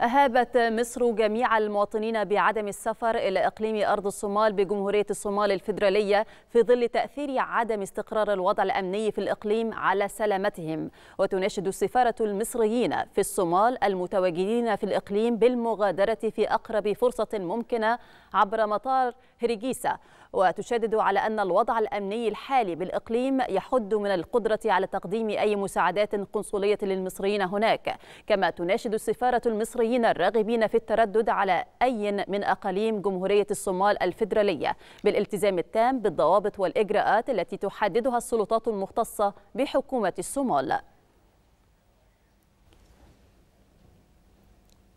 أهابت مصر جميع المواطنين بعدم السفر إلى إقليم أرض الصومال بجمهورية الصومال الفيدرالية في ظل تأثير عدم استقرار الوضع الأمني في الإقليم على سلامتهم وتناشد السفارة المصريين في الصومال المتواجدين في الإقليم بالمغادرة في أقرب فرصة ممكنة عبر مطار هريجيسا وتشدد على أن الوضع الأمني الحالي بالإقليم يحد من القدرة على تقديم أي مساعدات قنصلية للمصريين هناك كما تناشد السفارة المصرية المصريين الراغبين في التردد على أي من أقاليم جمهورية الصومال الفيدرالية بالالتزام التام بالضوابط والإجراءات التي تحددها السلطات المختصة بحكومة الصومال